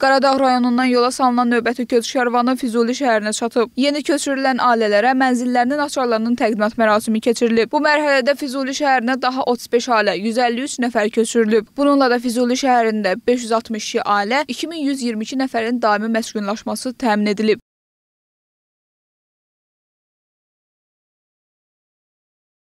Qaradağ rayonundan yola salınan növbəti köç karvanı Füzuli şəhərinə çatıb. Yeni köçürülən ailələrə mənzillərinin açarlarının təqdimat mərasimi keçirilib. Bu mərhələdə Füzuli şəhərinə daha 35 ailə, 153 nəfər köçürülüb. Bununla da Füzuli şəhərində 562 ailə, 2122 nəfərin daimi məskunlaşması təmin edilib.